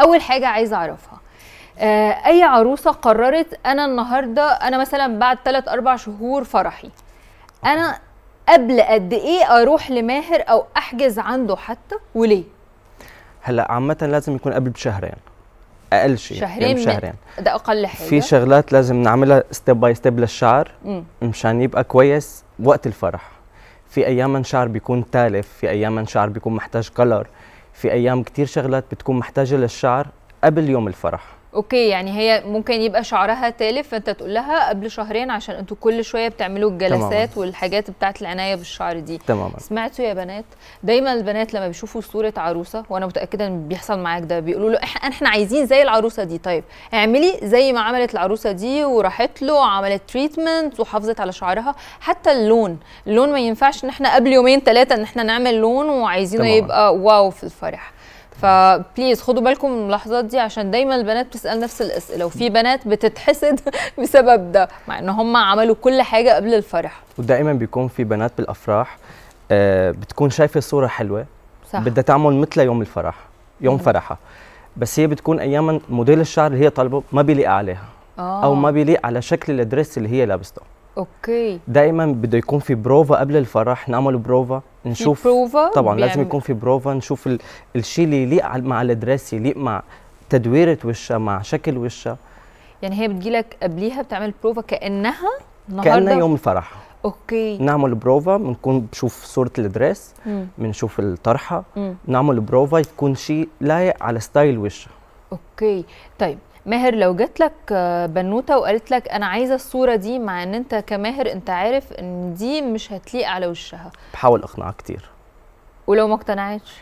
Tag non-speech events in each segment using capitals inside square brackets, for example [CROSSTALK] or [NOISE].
اول حاجه عايزه اعرفها آه، اي عروسه قررت انا النهارده انا مثلا بعد 3 4 شهور فرحي انا قبل قد ايه اروح لماهر او احجز عنده حتى وليه هلا عامه لازم يكون قبل بشهرين يعني. اقل شيء يعني، شهرين شهرين يعني. ده اقل حاجه في شغلات لازم نعملها ستيب باي ستيب للشعر مشان يبقى كويس وقت الفرح في ايام شعر بيكون تالف في ايام شعر بيكون محتاج كلر في ايام كثير شغلات بتكون محتاجه للشعر قبل يوم الفرح اوكي يعني هي ممكن يبقى شعرها تالف فانت تقول لها قبل شهرين عشان انتوا كل شويه بتعملوا الجلسات تمام. والحاجات بتاعت العنايه بالشعر دي تمام. سمعتوا يا بنات دايما البنات لما بيشوفوا صوره عروسه وانا متاكده ان بيحصل معاك ده بيقولوا له احنا عايزين زي العروسه دي طيب اعملي زي ما عملت العروسه دي وراحت له وعملت تريتمنت وحافظت على شعرها حتى اللون اللون ما ينفعش ان احنا قبل يومين ثلاثه ان احنا نعمل لون وعايزينه يبقى واو في الفرح فبليز خدوا بالكم من اللحظات دي عشان دايما البنات بتسال نفس الاسئله وفي بنات بتتحسد [LAUGHS] بسبب ده مع ان هم عملوا كل حاجه قبل الفرح ودائما بيكون في بنات بالافراح آه بتكون شايفه صوره حلوه صح. بدها تعمل مثل يوم الفرح يوم فرحها بس هي بتكون اياما موديل الشعر اللي هي طالبه ما بيليق عليها آه. او ما بيليق على شكل الدريس اللي هي لابسته اوكي دايما بده يكون في بروفا قبل الفرح نعمل بروفا نشوف بروفا طبعا بيعمل. لازم يكون في بروفا نشوف ال... الشيء اللي يليق مع الدريس يليق مع تدويره وشها مع شكل وشها يعني هي بتجي لك قبليها بتعمل بروفا كانها النهارده كانها يوم الفرح اوكي نعمل بروفا بنكون بنشوف صوره الدريس بنشوف الطرحه مم. نعمل بروفا يكون شيء لايق على ستايل وشها اوكي طيب ماهر لو جت لك آه، بنوته وقالت لك انا عايزه الصوره دي مع ان انت كماهر انت عارف ان دي مش هتليق على وشها بحاول اقنعها كتير ولو ما اقتنعتش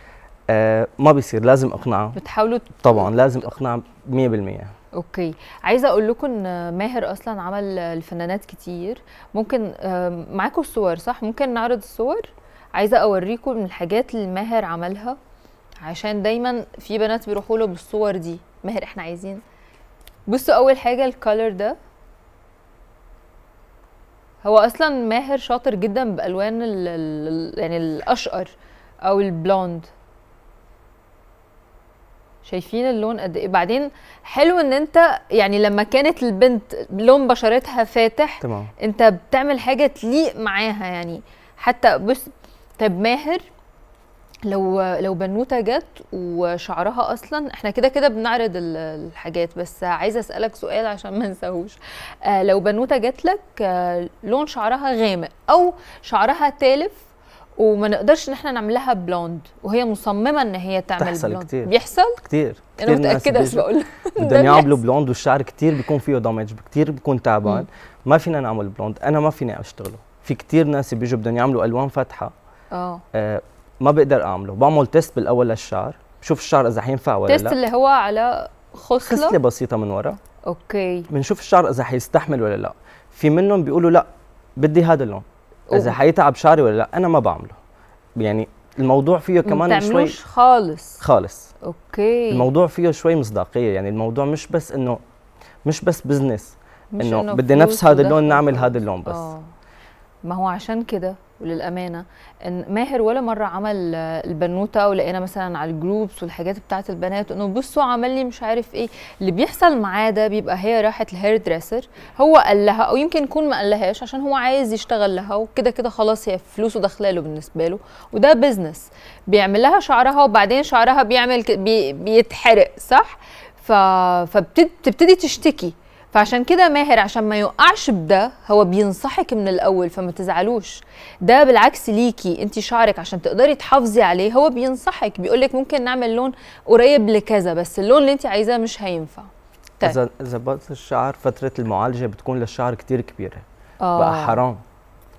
آه ما بيصير لازم اقنعها بتحاولوا طبعا لازم اقنعها 100% اوكي عايزه اقول لكم ان ماهر اصلا عمل الفنانات كتير ممكن آه، معاكم الصور صح ممكن نعرض الصور عايزه اوريكم من الحاجات اللي ماهر عملها عشان دايما في بنات بيروحوا له بالصور دي ماهر احنا عايزين بصوا اول حاجه الكالر ده هو اصلا ماهر شاطر جدا بالوان ال ال يعني الاشقر او البلوند شايفين اللون قد ايه بعدين حلو ان انت يعني لما كانت البنت لون بشرتها فاتح تمام. انت بتعمل حاجه تليق معاها يعني حتى بص طب ماهر لو لو بنوته جت وشعرها اصلا احنا كده كده بنعرض الحاجات بس عايزه اسالك سؤال عشان ما انساهوش آه لو بنوته جت لك آه لون شعرها غامق او شعرها تالف وما نقدرش ان احنا نعملها بلوند وهي مصممه ان هي تعمل تحصل بلوند كتير. بيحصل كتير انا متاكده بس بقول بدهم [LAUGHS] يعملوا بلوند والشعر كتير بيكون فيه دامج كتير بيكون تعبان ما فينا نعمل بلوند انا ما فيني اشتغله في كتير ناس بيجوا بدهم يعملوا الوان فاتحه اه, آه، ما بقدر اعمله بعمل تيست بالاول للشعر بشوف الشعر اذا حينفع ولا لا تيست اللي هو على خصله خصله بسيطه من ورا اوكي بنشوف الشعر اذا حيستحمل ولا لا في منهم بيقولوا لا بدي هذا اللون أوه. اذا حيتعب شعري ولا لا انا ما بعمله يعني الموضوع فيه كمان شوي خالص خالص اوكي الموضوع فيه شوي مصداقيه يعني الموضوع مش بس انه مش بس بزنس انه بدي نفس هذا اللون نعمل هذا اللون بس أوه. ما هو عشان كده وللامانه ان ماهر ولا مره عمل آه، البنوته ولقينا مثلا على الجروبس والحاجات بتاعت البنات انه بصوا عمل لي مش عارف ايه اللي بيحصل معاه ده بيبقى هي راحت الهير دريسر هو قال لها او يمكن يكون ما قالهاش عشان هو عايز يشتغل لها وكده كده خلاص هي فلوسه داخله له بالنسبه له وده بيزنس بيعمل لها شعرها وبعدين شعرها بيعمل بي بيتحرق صح فبتبتدي تشتكي فعشان كده ماهر عشان ما يوقعش بده هو بينصحك من الاول فما تزعلوش ده بالعكس ليكي انت شعرك عشان تقدري تحافظي عليه هو بينصحك بيقول لك ممكن نعمل لون قريب لكذا بس اللون اللي انت عايزاه مش هينفع طيب. ظبطت الشعر فتره المعالجه بتكون للشعر كتير كبيره آه. بقى حرام